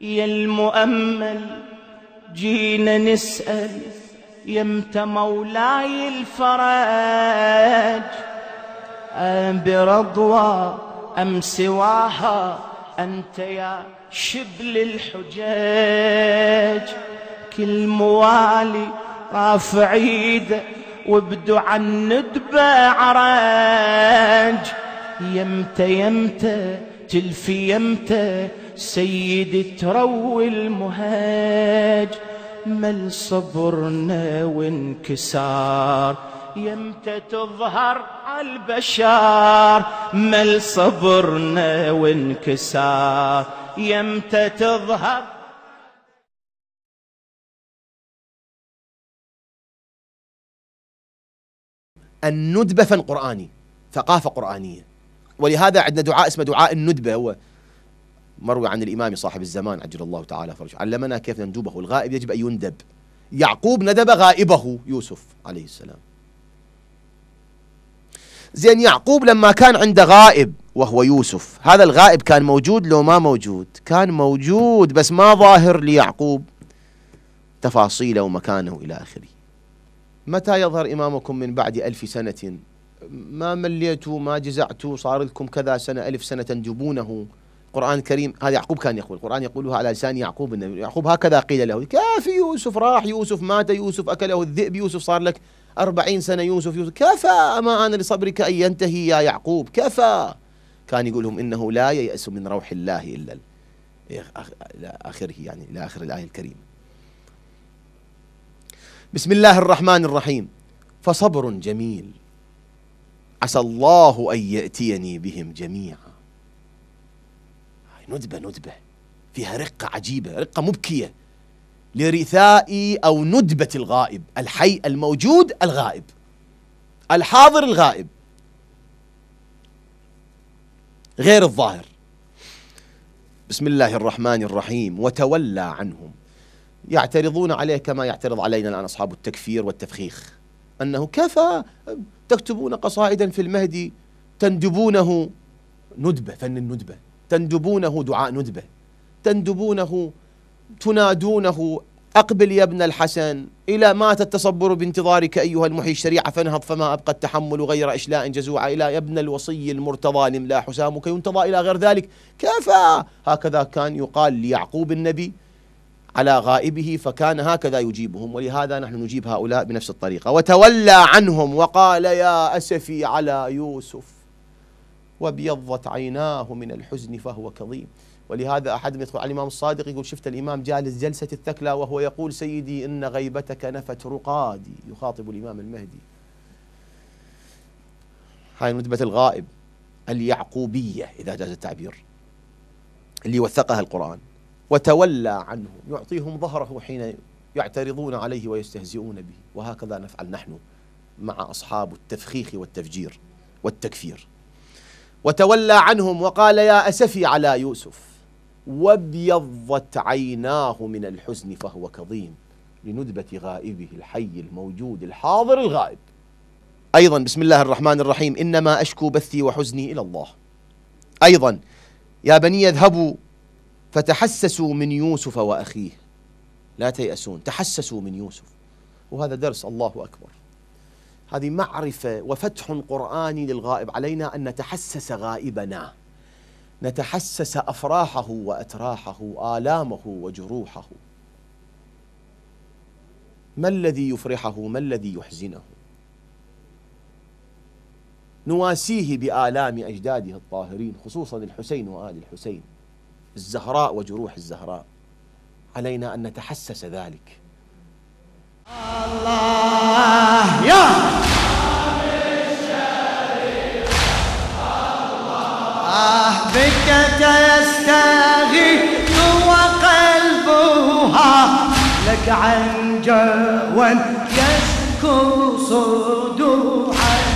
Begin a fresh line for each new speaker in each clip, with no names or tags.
يا المؤمل جينا نسأل يمت مولاي الفرج برضوى أم سواها أنت يا شبل الحجاج كل موالي رافع ايده وابدع الندب عراج عرج يمتى يمتى تلفي يمتى سيدي تروي المهاج مل صبرنا وانكسار يمتى تظهر على البشار مل صبرنا وانكسار يمتى تظهر الندبة فن قرآني ثقافة قرآنية
ولهذا عندنا دعاء اسمه دعاء الندبة هو مروي عن الإمام صاحب الزمان عجل الله تعالى فرجه علمنا كيف نندوبه الغائب يجب أن يندب يعقوب ندب غائبه يوسف عليه السلام زين يعقوب لما كان عنده غائب وهو يوسف هذا الغائب كان موجود لو ما موجود كان موجود بس ما ظاهر ليعقوب تفاصيله ومكانه إلى آخره متى يظهر إمامكم من بعد ألف سنة ما مليتوا ما جزعتوا صار لكم كذا سنة ألف سنة تنجبونه القرآن الكريم هذا يعقوب كان يقول القرآن يقولها على لسان يعقوب النبي يعقوب هكذا قيل له كافي يوسف راح يوسف مات يوسف أكله الذئب يوسف صار لك أربعين سنة يوسف يوسف كفى ما أنا لصبرك أن ينتهي يا يعقوب كفى كان يقول لهم إنه لا ييأس من روح الله إلا إيه، إلى آخره يعني إلى آخر الآية الكريمة بسم الله الرحمن الرحيم فصبر جميل عسى الله أن يأتيني بهم جميعا ندبة ندبة فيها رقة عجيبة رقة مبكية لرثاء أو ندبة الغائب الحي الموجود الغائب الحاضر الغائب غير الظاهر بسم الله الرحمن الرحيم وتولى عنهم يعترضون عليه كما يعترض علينا الآن أصحاب التكفير والتفخيخ أنه كفى تكتبون قصائدا في المهدي تندبونه ندبة فن الندبة تندبونه دعاء ندبه تندبونه تنادونه أقبل يا ابن الحسن إلى مات التصبر بانتظارك أيها المحيي الشريعة فانهض فما أبقى التحمل غير إشلاء جزوعة إلى يا ابن الوصي المرتضى نملا حسامك ينتظى إلى غير ذلك كفى هكذا كان يقال ليعقوب النبي على غائبه فكان هكذا يجيبهم ولهذا نحن نجيب هؤلاء بنفس الطريقة وتولى عنهم وقال يا أسفي على يوسف وابيضت عيناه من الحزن فهو كظيم ولهذا أحد يدخل على الإمام الصادق يقول شفت الإمام جالس جلسة الثكلى وهو يقول سيدي إن غيبتك نفت رقادي يخاطب الإمام المهدي هاي ندبة الغائب اليعقوبية إذا جاز التعبير اللي وثقها القرآن وتولى عنهم يعطيهم ظهره حين يعترضون عليه ويستهزئون به وهكذا نفعل نحن مع أصحاب التفخيخ والتفجير والتكفير وتولى عنهم وقال يا أسفي على يوسف وابيضت عيناه من الحزن فهو كظيم لندبة غائبه الحي الموجود الحاضر الغائب أيضا بسم الله الرحمن الرحيم إنما أشكو بثي وحزني إلى الله أيضا يا بني اذهبوا فتحسسوا من يوسف وأخيه لا تيأسون تحسسوا من يوسف وهذا درس الله أكبر هذه معرفة وفتح قرآني للغائب علينا أن نتحسس غائبنا نتحسس أفراحه وأتراحه آلامه وجروحه ما الذي يفرحه ما الذي يحزنه نواسيه بآلام أجداده الطاهرين خصوصا الحسين وآل الحسين الزهراء وجروح الزهراء علينا أن نتحسس ذلك
الله يا الله بك تستغيث وقلبها لك عن جوا يشكو صدوعك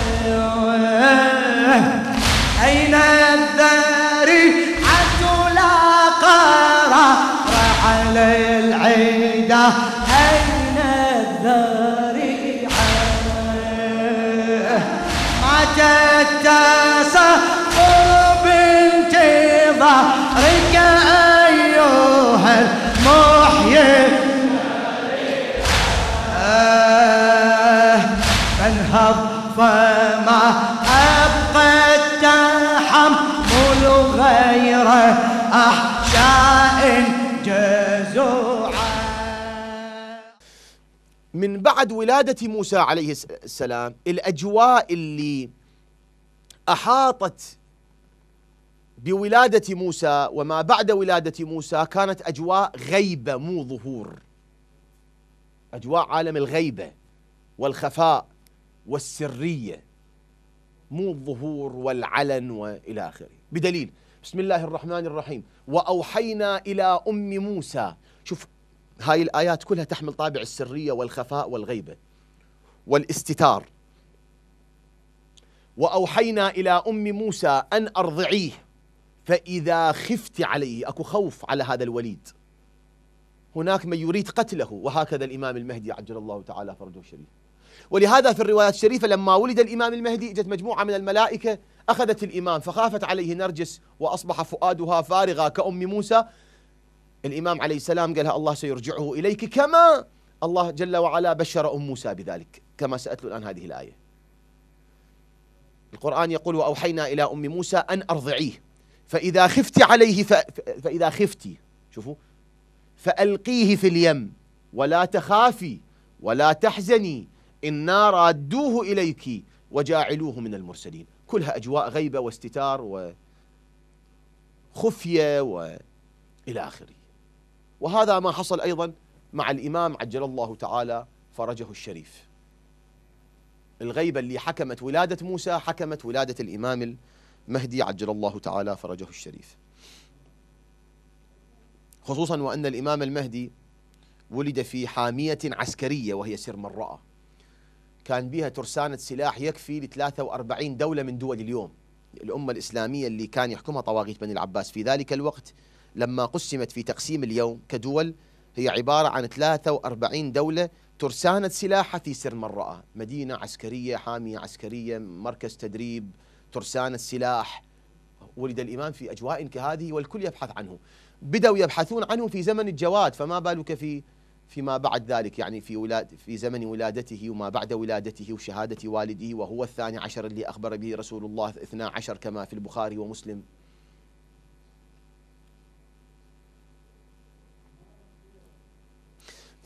بعد ولادة موسى عليه السلام الأجواء اللي أحاطت بولادة موسى وما بعد ولادة موسى كانت أجواء غيبة مو ظهور أجواء عالم الغيبة والخفاء والسرية مو الظهور والعلن والى اخره بدليل بسم الله الرحمن الرحيم واوحينا الى ام موسى شوف هاي الآيات كلها تحمل طابع السرية والخفاء والغيبة والاستتار وأوحينا إلى أم موسى أن أرضعيه فإذا خفت عليه أكو خوف على هذا الوليد هناك من يريد قتله وهكذا الإمام المهدي عجل الله تعالى فرجه الشريف ولهذا في الروايات الشريفة لما ولد الإمام المهدي اجت مجموعة من الملائكة أخذت الإمام فخافت عليه نرجس وأصبح فؤادها فارغا كأم موسى الإمام عليه السلام قالها الله سيرجعه إليك كما الله جل وعلا بشر أم موسى بذلك كما سأتلو الآن هذه الآية القرآن يقول وأوحينا إلى أم موسى أن أرضعيه فإذا خفت عليه ف... فإذا خفت شوفوا فألقيه في اليم ولا تخافي ولا تحزني إنا رادوه إليك وجاعلوه من المرسلين كلها أجواء غيبة واستتار وخفية وإلى آخره وهذا ما حصل أيضا مع الإمام عجل الله تعالى فرجه الشريف الغيبة اللي حكمت ولادة موسى حكمت ولادة الإمام المهدي عجل الله تعالى فرجه الشريف خصوصا وأن الإمام المهدي ولد في حامية عسكرية وهي سرمراء كان بها ترسانة سلاح يكفي ل 43 دولة من دول اليوم الأمة الإسلامية اللي كان يحكمها طواغيت بني العباس في ذلك الوقت لما قسمت في تقسيم اليوم كدول هي عبارة عن 43 دولة ترسانت سلاحها في سر مرأة مدينة عسكرية حامية عسكرية مركز تدريب ترسانة سلاح ولد الإمام في أجواء كهذه والكل يبحث عنه بدأوا يبحثون عنه في زمن الجواد فما بالك في فيما بعد ذلك يعني في ولاد في زمن ولادته وما بعد ولادته وشهادة والده وهو الثاني عشر اللي أخبر به رسول الله اثنا عشر كما في البخاري ومسلم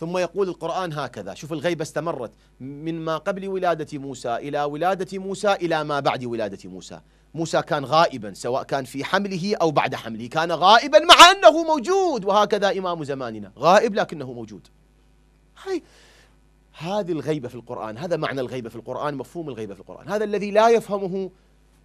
ثم يقول القرآن هكذا شوف الغيبة استمرت من ما قبل ولادة موسى إلى ولادة موسى إلى ما بعد ولادة موسى موسى كان غائبا سواء كان في حمله أو بعد حمله كان غائبا مع أنه موجود وهكذا إمام زماننا غائب لكنه موجود هاي هذه الغيبة في القرآن هذا معنى الغيبة في القرآن مفهوم الغيبة في القرآن هذا الذي لا يفهمه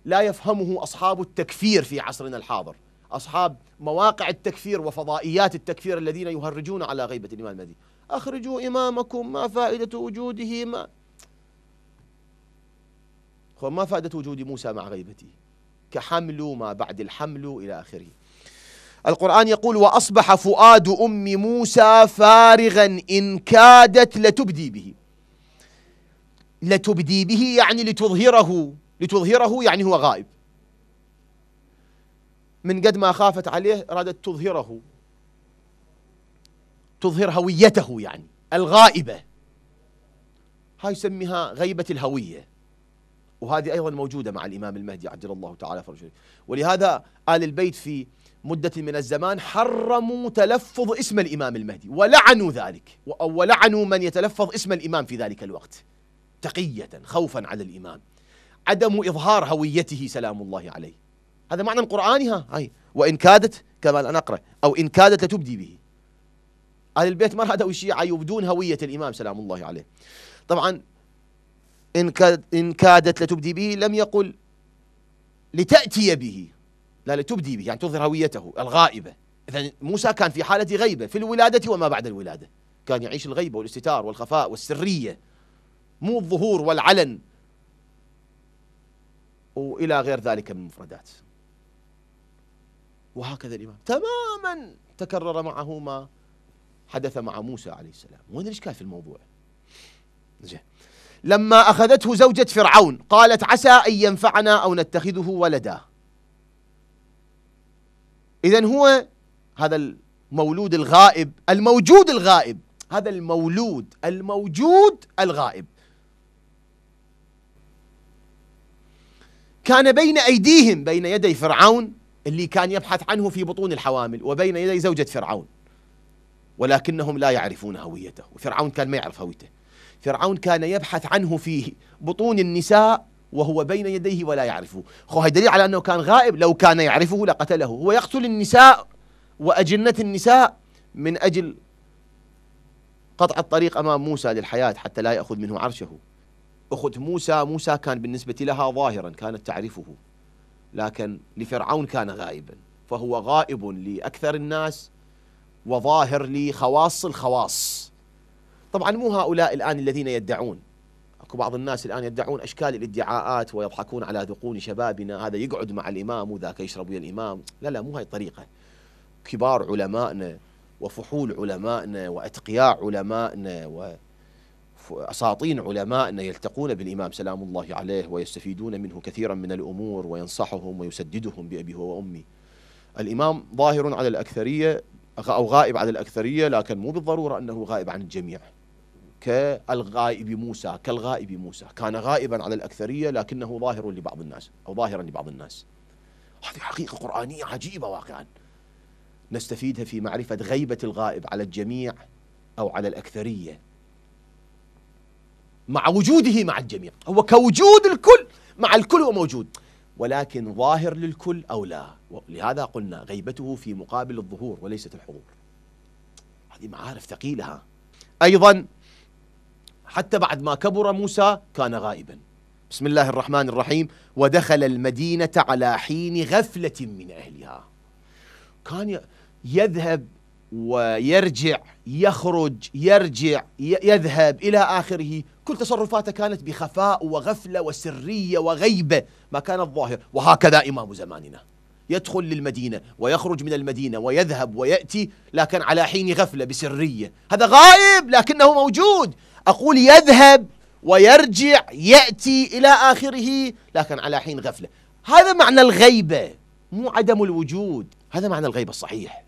لا يفهمه أصحاب التكفير في عصرنا الحاضر أصحاب مواقع التكفير وفضائيات التكفير الذين يهرجون على غيبة الإمام المهدي أخرجوا إمامكم ما فائدة وجوده ما هو ما فائدة وجود موسى مع غيبته كحمل ما بعد الحمل إلى آخره القرآن يقول وأصبح فؤاد أم موسى فارغا إن كادت لتبدي به لتبدي به يعني لتظهره لتظهره يعني هو غائب من قد ما خافت عليه أرادت تظهره تظهر هويته يعني الغائبة هاي يسميها غيبة الهوية وهذه أيضا موجودة مع الإمام المهدي عجل الله تعالى فرجه ولهذا آل البيت في مدة من الزمان حرموا تلفظ اسم الإمام المهدي ولعنوا ذلك ولعنوا من يتلفظ اسم الإمام في ذلك الوقت تقية خوفا على الإمام عدم إظهار هويته سلام الله عليه هذا معنى قرآنها هاي وإن كادت كما أنا أقرأ أو إن كادت لتبدي به أهل البيت ما رادوا الشيعة يبدون هوية الإمام سلام الله عليه طبعا إن, كاد إن كادت لتبدي به لم يقل لتأتي به لا لتبدي به يعني تظهر هويته الغائبة إذا موسى كان في حالة غيبة في الولادة وما بعد الولادة كان يعيش الغيبة والاستتار والخفاء والسرية مو الظهور والعلن وإلى غير ذلك من المفردات وهكذا الإمام تماما تكرر معه ما حدث مع موسى عليه السلام وين الإشكال في الموضوع زين لما أخذته زوجة فرعون قالت عسى أن ينفعنا أو نتخذه ولدا إذا هو هذا المولود الغائب الموجود الغائب هذا المولود الموجود الغائب كان بين أيديهم بين يدي فرعون اللي كان يبحث عنه في بطون الحوامل وبين يدي زوجة فرعون ولكنهم لا يعرفون هويته وفرعون كان ما يعرف هويته فرعون كان يبحث عنه في بطون النساء وهو بين يديه ولا يعرفه خوه دليل على أنه كان غائب لو كان يعرفه لقتله هو يقتل النساء وأجنة النساء من أجل قطع الطريق أمام موسى للحياة حتى لا يأخذ منه عرشه أخت موسى موسى كان بالنسبة لها ظاهرا كانت تعرفه لكن لفرعون كان غائبا فهو غائب لأكثر الناس وظاهر لخواص الخواص طبعا مو هؤلاء الآن الذين يدعون اكو بعض الناس الان يدعون اشكال الادعاءات ويضحكون على ذقون شبابنا هذا يقعد مع الامام وذاك يشرب ويا الامام لا لا مو هاي الطريقه كبار علمائنا وفحول علمائنا واتقياء علمائنا واساطين علمائنا يلتقون بالامام سلام الله عليه ويستفيدون منه كثيرا من الامور وينصحهم ويسددهم بابي وامي الامام ظاهر على الاكثريه أو غائب عن الأكثرية لكن مو بالضرورة أنه غائب عن الجميع كالغائب موسى كالغائب موسى كان غائبا على الأكثرية لكنه ظاهر لبعض الناس أو ظاهرا لبعض الناس هذه حقيقة قرآنية عجيبة واقعا نستفيدها في معرفة غيبة الغائب على الجميع أو على الأكثرية مع وجوده مع الجميع هو كوجود الكل مع الكل هو موجود ولكن ظاهر للكل أو لا لهذا قلنا غيبته في مقابل الظهور وليست الحضور هذه معارف ثقيلة ها أيضا حتى بعد ما كبر موسى كان غائبا بسم الله الرحمن الرحيم ودخل المدينة على حين غفلة من أهلها كان يذهب ويرجع يخرج يرجع يذهب إلى آخره كل تصرفاته كانت بخفاء وغفلة وسرية وغيبة ما كان الظاهر وهكذا إمام زماننا يدخل للمدينة ويخرج من المدينة ويذهب ويأتي لكن على حين غفلة بسرية هذا غائب لكنه موجود أقول يذهب ويرجع يأتي إلى آخره لكن على حين غفلة هذا معنى الغيبة مو عدم الوجود هذا معنى الغيبة الصحيح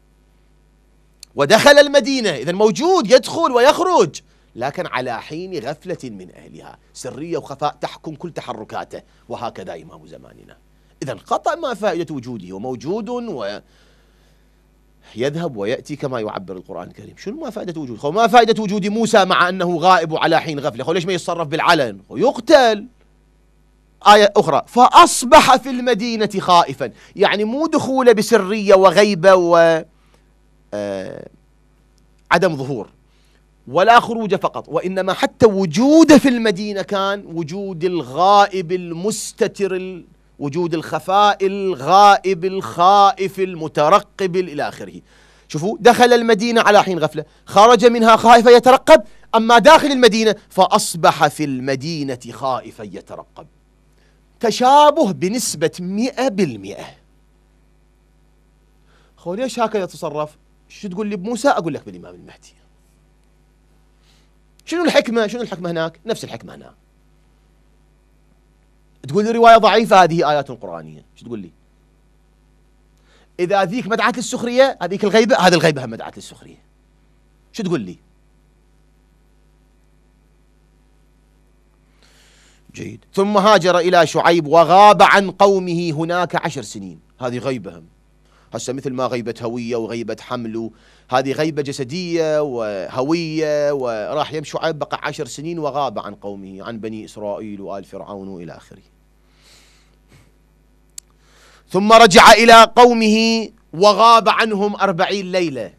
ودخل المدينة إذا موجود يدخل ويخرج لكن على حين غفلة من أهلها سرية وخفاء تحكم كل تحركاته وهكذا إمام زماننا إذا قطع ما فائدة وجوده وموجود و يذهب ويأتي كما يعبر القرآن الكريم شنو ما فائدة وجوده ما فائدة وجود موسى مع أنه غائب وعلى حين غفلة ليش ما يتصرف بالعلن ويقتل آية أخرى فأصبح في المدينة خائفا يعني مو دخوله بسرية وغيبة و آه، عدم ظهور ولا خروج فقط وإنما حتى وجوده في المدينة كان وجود الغائب المستتر وجود الخفاء الغائب الخائف المترقب إلى آخره شوفوا دخل المدينة على حين غفلة خرج منها خائفا يترقب أما داخل المدينة فأصبح في المدينة خائفا يترقب تشابه بنسبة مئة بالمئة خو هكذا تصرف شو تقول لي بموسى اقول لك بالامام المهدي شنو الحكمه شنو الحكمه هناك نفس الحكمه هنا تقول لي روايه ضعيفه هذه ايات قرانيه شو تقول لي اذا ذيك مدعاه للسخريه هذيك الغيبه هذه الغيبه هم مدعاه للسخريه شو تقول لي جيد ثم هاجر الى شعيب وغاب عن قومه هناك عشر سنين هذه غيبه هسه مثل ما غيبه هويه وغيبه حمل هذه غيبه جسديه وهويه وراح يمشي بقى عشر سنين وغاب عن قومه عن بني اسرائيل وال فرعون والى اخره. ثم رجع الى قومه وغاب عنهم أربعين ليله.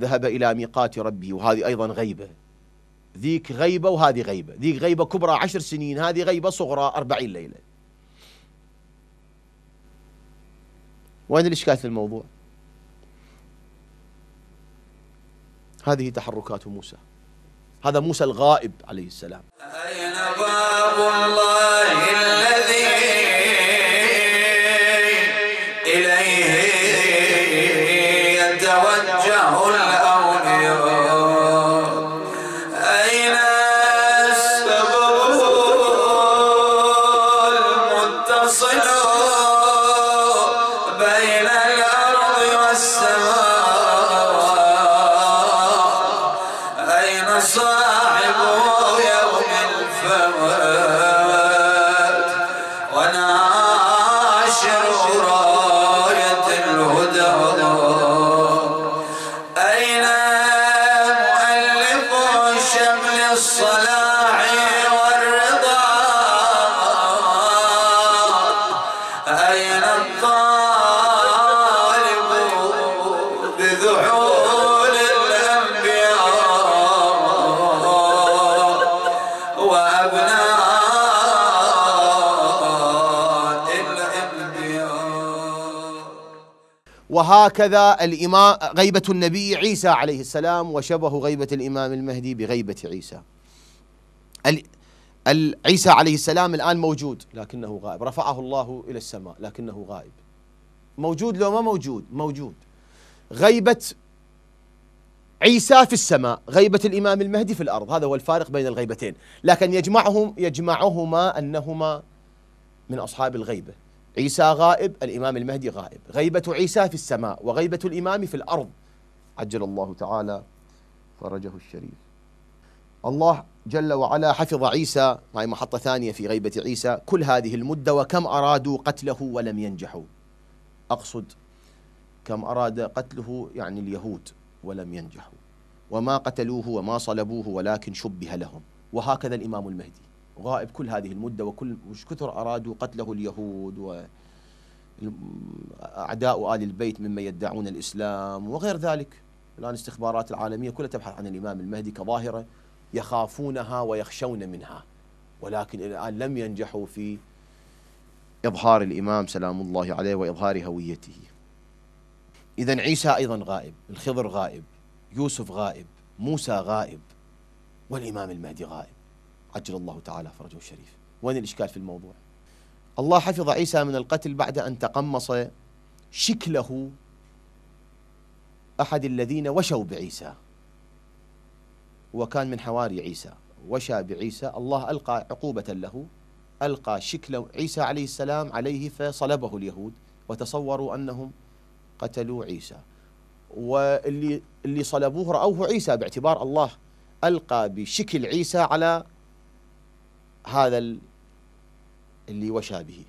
ذهب الى ميقات ربه وهذه ايضا غيبه. ذيك غيبه وهذه غيبه، ذيك غيبه كبرى عشر سنين، هذه غيبه صغرى أربعين ليله. وين الإشكال في الموضوع هذه تحركات موسى هذا موسى الغائب عليه السلام أين باب الله الذي وهكذا الإمام غيبة النبي عيسى عليه السلام وشبه غيبة الإمام المهدي بغيبة عيسى عيسى عليه السلام الآن موجود لكنه غائب رفعه الله إلى السماء لكنه غائب موجود لو ما موجود موجود غيبة عيسى في السماء غيبة الإمام المهدي في الأرض هذا هو الفارق بين الغيبتين لكن يجمعهم يجمعهما أنهما من أصحاب الغيبة عيسى غائب الإمام المهدي غائب غيبة عيسى في السماء وغيبة الإمام في الأرض عجل الله تعالى فرجه الشريف الله جل وعلا حفظ عيسى معي محطة ثانية في غيبة عيسى كل هذه المدة وكم أرادوا قتله ولم ينجحوا أقصد كم أراد قتله يعني اليهود ولم ينجحوا وما قتلوه وما صلبوه ولكن شبه لهم وهكذا الإمام المهدي غائب كل هذه المدة وكل مش كثر أرادوا قتله اليهود و أعداء آل البيت ممن يدعون الإسلام وغير ذلك الآن استخبارات العالمية كلها تبحث عن الإمام المهدي كظاهرة يخافونها ويخشون منها ولكن الآن لم ينجحوا في إظهار الإمام سلام الله عليه وإظهار هويته إذا عيسى أيضا غائب الخضر غائب يوسف غائب موسى غائب والإمام المهدي غائب عجل الله تعالى فرجه الشريف وين الإشكال في الموضوع الله حفظ عيسى من القتل بعد أن تقمص شكله أحد الذين وشوا بعيسى وكان من حواري عيسى وشى بعيسى الله ألقى عقوبة له ألقى شكل عيسى عليه السلام عليه فصلبه اليهود وتصوروا أنهم قتلوا عيسى واللي اللي صلبوه رأوه عيسى باعتبار الله ألقى بشكل عيسى على هذا اللي وشى به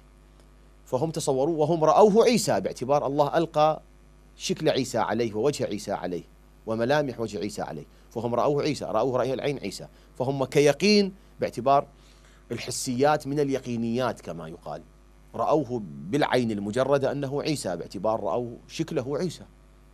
فهم تصوروا وهم رأوه عيسى باعتبار الله ألقى شكل عيسى عليه ووجه عيسى عليه وملامح وجه عيسى عليه فهم رأوه عيسى رأوه رأي العين عيسى فهم كيقين باعتبار الحسيات من اليقينيات كما يقال رأوه بالعين المجردة أنه عيسى باعتبار رأوه شكله عيسى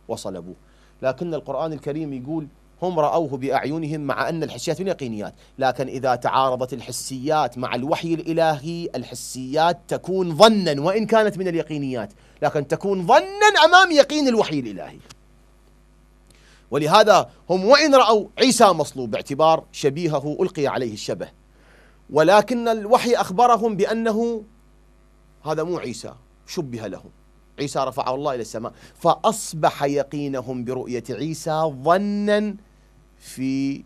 وصلبوه لكن القرآن الكريم يقول هم رأوه بأعينهم مع أن الحسيات من يقينيات لكن إذا تعارضت الحسيات مع الوحي الإلهي الحسيات تكون ظنا وإن كانت من اليقينيات لكن تكون ظنا أمام يقين الوحي الإلهي ولهذا هم وإن رأوا عيسى مصلوب باعتبار شبيهه ألقي عليه الشبه ولكن الوحي أخبرهم بأنه هذا مو عيسى شبه له عيسى رفعه الله إلى السماء فأصبح يقينهم برؤية عيسى ظنا في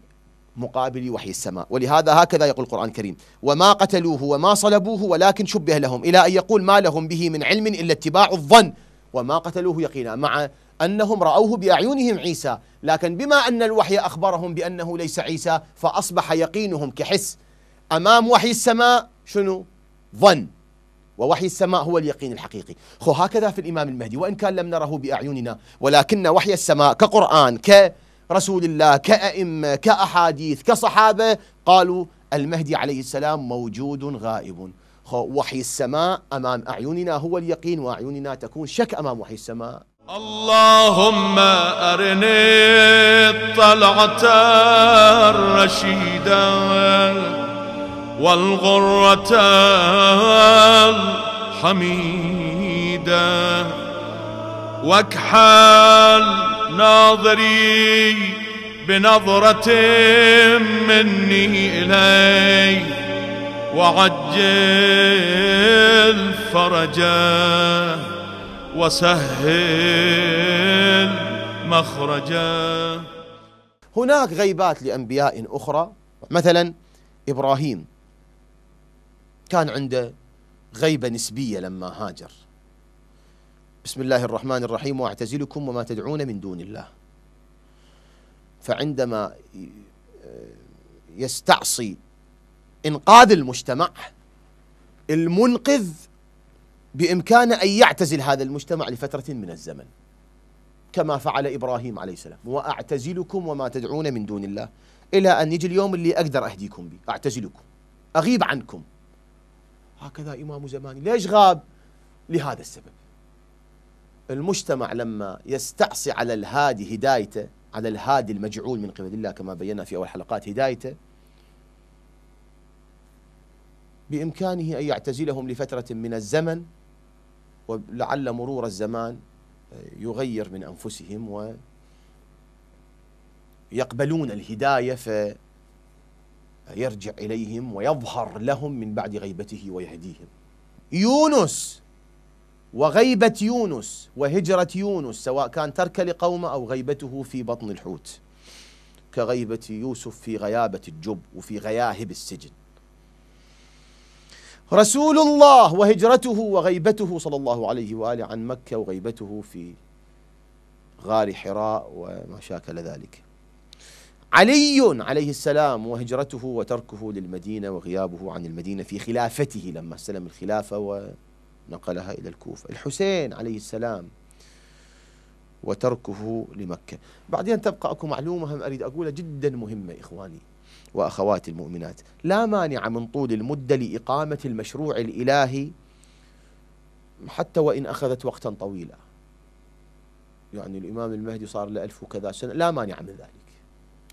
مقابل وحي السماء ولهذا هكذا يقول القرآن الكريم وما قتلوه وما صلبوه ولكن شبه لهم إلى أن يقول ما لهم به من علم إلا اتباع الظن وما قتلوه يقينا مع أنهم رأوه بأعينهم عيسى لكن بما أن الوحي أخبرهم بأنه ليس عيسى فأصبح يقينهم كحس أمام وحي السماء شنو ظن ووحي السماء هو اليقين الحقيقي خو هكذا في الإمام المهدي وإن كان لم نره بأعيننا ولكن وحي السماء كقرآن ك رسول الله كأئمة كأحاديث كصحابة قالوا المهدي عليه السلام موجود غائب وحي السماء أمام أعيننا هو اليقين وأعيننا
تكون شك أمام وحي السماء اللهم أرني الطلعة الرشيدة والغرة الحميدة واكحل ناظري بنظرة مني إلي وعجل فرجا وسهل مخرجا
هناك غيبات لأنبياء أخرى مثلا إبراهيم كان عنده غيبة نسبية لما هاجر بسم الله الرحمن الرحيم واعتزلكم وما تدعون من دون الله فعندما يستعصي انقاذ المجتمع المنقذ بامكانه ان يعتزل هذا المجتمع لفتره من الزمن كما فعل ابراهيم عليه السلام واعتزلكم وما تدعون من دون الله الى ان يجي اليوم اللي اقدر اهديكم به اعتزلكم اغيب عنكم هكذا امام زماني ليش غاب لهذا السبب المجتمع لما يستعصي على الهادي هدايته على الهادي المجعول من قبل الله كما بينا في أول حلقات هدايته بإمكانه أن يعتزلهم لفترة من الزمن ولعل مرور الزمان يغير من أنفسهم و يقبلون الهداية فيرجع إليهم ويظهر لهم من بعد غيبته ويهديهم يونس وغيبة يونس وهجرة يونس سواء كان ترك لقومه أو غيبته في بطن الحوت كغيبة يوسف في غيابة الجب وفي غياهب السجن رسول الله وهجرته وغيبته صلى الله عليه وآله عن مكة وغيبته في غار حراء وما شاكل ذلك علي عليه السلام وهجرته وتركه للمدينة وغيابه عن المدينة في خلافته لما استلم الخلافة و نقلها إلى الكوفة الحسين عليه السلام وتركه لمكة بعدين تبقى أكو معلومة هم أريد أقولها جدا مهمة إخواني وأخواتي المؤمنات لا مانع من طول المدة لإقامة المشروع الإلهي حتى وإن أخذت وقتا طويلا يعني الإمام المهدي صار له ألف وكذا سنة لا مانع من ذلك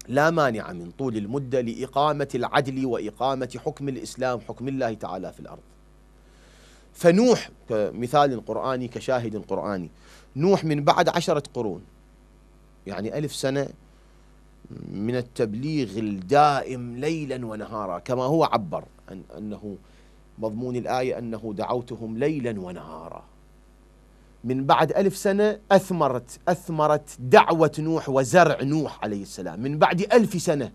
لا مانع من طول المدة لإقامة العدل وإقامة حكم الإسلام حكم الله تعالى في الأرض فنوح كمثال قرآني كشاهد قرآني نوح من بعد عشرة قرون يعني ألف سنة من التبليغ الدائم ليلا ونهارا كما هو عبر أن أنه مضمون الآية أنه دعوتهم ليلا ونهارا من بعد ألف سنة أثمرت أثمرت دعوة نوح وزرع نوح عليه السلام من بعد ألف سنة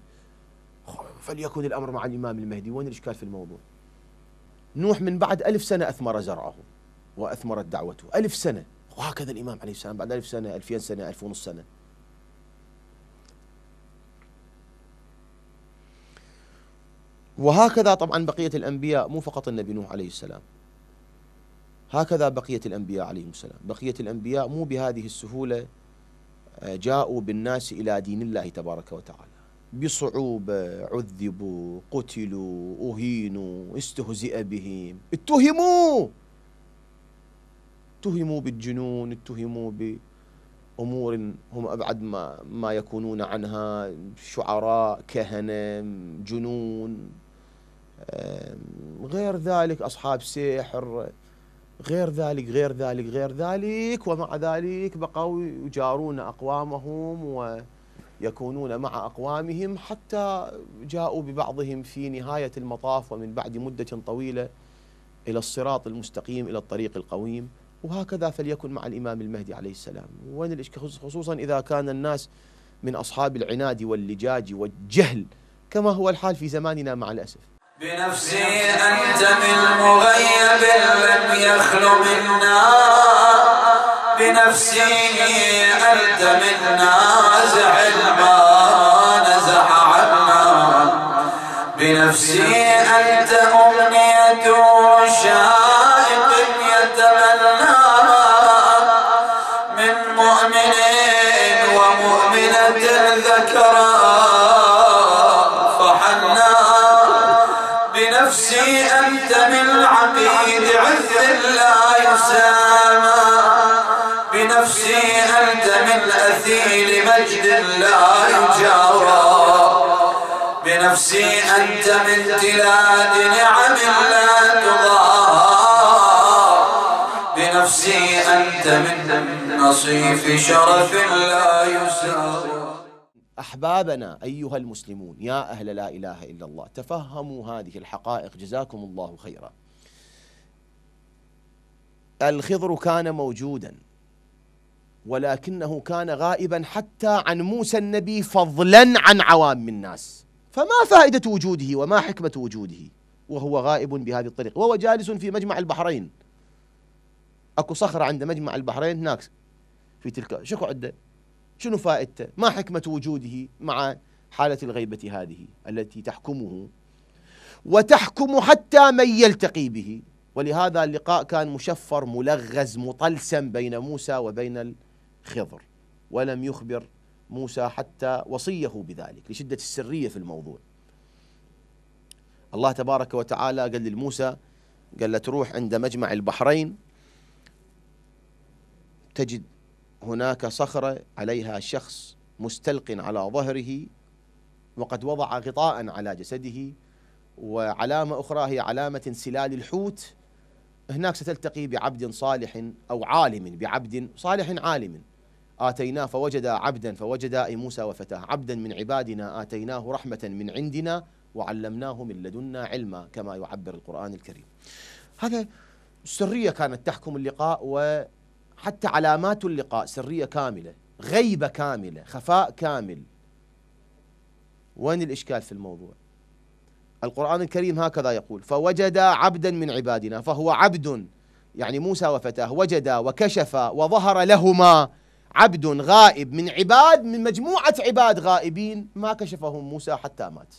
فليكن الأمر مع الإمام المهدي وين الإشكال في الموضوع نوح من بعد ألف سنة أثمر زرعه وأثمرت دعوته ألف سنة وهكذا الإمام عليه السلام بعد ألف سنة ألفين سنة ألف ونص سنة وهكذا طبعا بقية الأنبياء مو فقط النبي نوح عليه السلام هكذا بقية الأنبياء عليهم السلام بقية الأنبياء مو بهذه السهولة آه، جاءوا بالناس إلى دين الله تبارك وتعالى بصعوبة عذبوا قتلوا أهينوا استهزئ بهم اتهموا اتهموا بالجنون اتهموا بأمور هم أبعد ما, ما يكونون عنها شعراء كهنة جنون غير ذلك أصحاب سحر غير ذلك غير ذلك غير ذلك ومع ذلك بقوا يجارون أقوامهم و يكونون مع أقوامهم حتى جاءوا ببعضهم في نهاية المطاف ومن بعد مدة طويلة إلى الصراط المستقيم إلى الطريق القويم وهكذا فليكن مع الإمام المهدي عليه السلام وين خصوصا إذا كان الناس من أصحاب العناد واللجاج والجهل كما هو الحال في زماننا مع الأسف بنفسي
أنت من مغيب لم يخلو منا بنفسي أنت من نازع ما نزح عنا بنفسي أنت أمنية شائق يتمنى من مؤمن ومؤمنة ذكرى فحنا بنفسي أنت من عقيد عذر لا يسال نفسي أنت من أثيل مجد لا يجارى بنفسي أنت من تلاد نعم لا تضار بنفسي أنت من
نصيف شرف لا
يسار
أحبابنا أيها المسلمون يا أهل لا إله إلا الله تفهموا هذه الحقائق جزاكم الله خيرا الخضر كان موجوداً ولكنه كان غائبا حتى عن موسى النبي فضلا عن عوام الناس فما فائدة وجوده وما حكمة وجوده وهو غائب بهذه الطريقة وهو جالس في مجمع البحرين اكو صخرة عند مجمع البحرين هناك في تلك شكو عنده شنو فائدته ما حكمة وجوده مع حالة الغيبة هذه التي تحكمه وتحكم حتى من يلتقي به ولهذا اللقاء كان مشفر ملغز مطلسم بين موسى وبين خضر ولم يخبر موسى حتى وصيه بذلك لشدة السرية في الموضوع الله تبارك وتعالى قال لموسى قال له تروح عند مجمع البحرين تجد هناك صخرة عليها شخص مستلق على ظهره وقد وضع غطاء على جسده وعلامة أخرى هي علامة سلال الحوت هناك ستلتقي بعبد صالح أو عالم بعبد صالح عالم آتيناه فوجد عبدا فوجد أي موسى وفتاه عبدا من عبادنا آتيناه رحمة من عندنا وعلمناه من لدنا علما كما يعبر القرآن الكريم هذا سرية كانت تحكم اللقاء وحتى علامات اللقاء سرية كاملة غيبة كاملة خفاء كامل وين الإشكال في الموضوع القرآن الكريم هكذا يقول فوجد عبدا من عبادنا فهو عبد يعني موسى وفتاه وجدا وكشفا وظهر لهما عبد غائب من عباد من مجموعة عباد غائبين ما كشفهم موسى حتى مات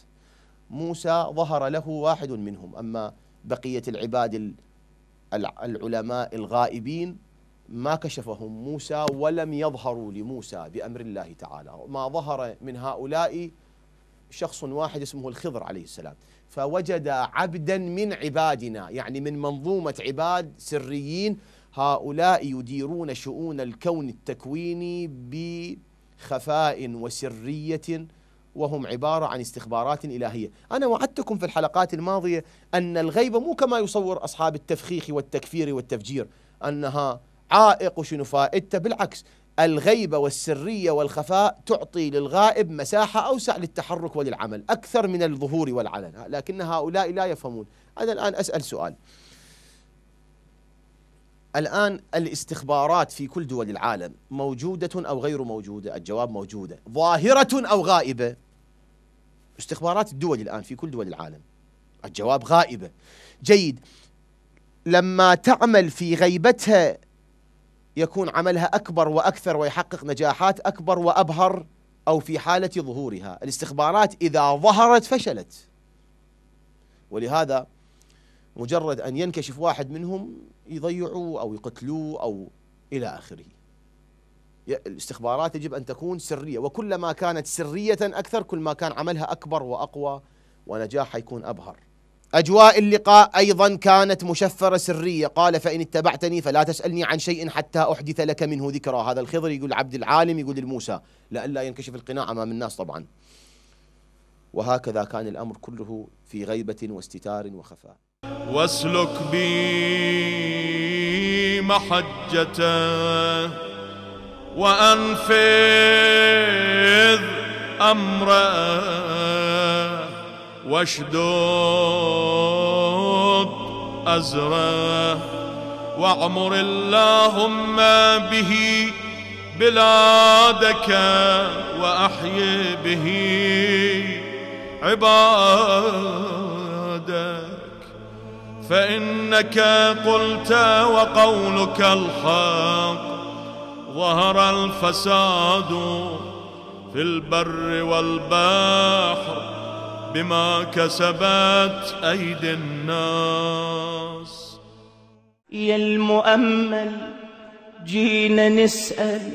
موسى ظهر له واحد منهم أما بقية العباد العلماء الغائبين ما كشفهم موسى ولم يظهروا لموسى بأمر الله تعالى ما ظهر من هؤلاء شخص واحد اسمه الخضر عليه السلام فوجد عبدا من عبادنا يعني من منظومة عباد سريين هؤلاء يديرون شؤون الكون التكويني بخفاء وسريه وهم عباره عن استخبارات الهيه، انا وعدتكم في الحلقات الماضيه ان الغيبة مو كما يصور اصحاب التفخيخ والتكفير والتفجير انها عائق وشنو فائدته بالعكس الغيبه والسريه والخفاء تعطي للغائب مساحه اوسع للتحرك وللعمل اكثر من الظهور والعلن، لكن هؤلاء لا يفهمون، انا الان اسال سؤال الآن الاستخبارات في كل دول العالم موجودة أو غير موجودة الجواب موجودة ظاهرة أو غائبة استخبارات الدول الآن في كل دول العالم الجواب غائبة جيد لما تعمل في غيبتها يكون عملها أكبر وأكثر ويحقق نجاحات أكبر وأبهر أو في حالة ظهورها الاستخبارات إذا ظهرت فشلت ولهذا مجرد أن ينكشف واحد منهم يضيعوه أو يقتلوه أو إلى آخره الاستخبارات يجب أن تكون سرية وكلما كانت سرية أكثر كل ما كان عملها أكبر وأقوى ونجاحها يكون أبهر أجواء اللقاء أيضا كانت مشفرة سرية قال فإن اتبعتني فلا تسألني عن شيء حتى أحدث لك منه ذكرى هذا الخضر يقول عبد العالم يقول لموسى لئلا ينكشف القناع أمام الناس طبعا وهكذا كان الأمر كله في غيبة واستتار وخفاء
واسلك بي محجته وأنفذ أمره واشدد أزره واعمر اللهم به بلادك واحي به عبادك فإنك قلت وقولك الحق ظهر الفساد في البر والبحر بما كسبت أيدي الناس
يا المؤمل جينا نسأل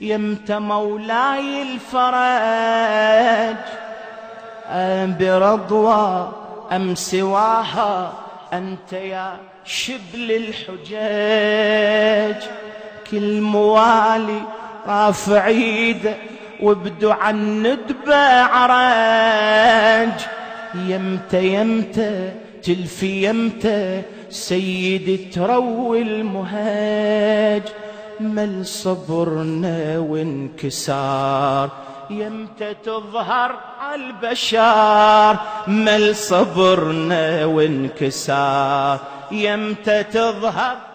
يمت مولاي الفرج برضوى أم سواها أنت يا شبل الحجاج كل موالي رافع ايده وبدعا الندب عراج يمت يمت تلفي يمت سيدي تروي المهاج مل صبرنا وانكسار يمتى تظهر البشار مل صبرنا وانكسار يمتى تظهر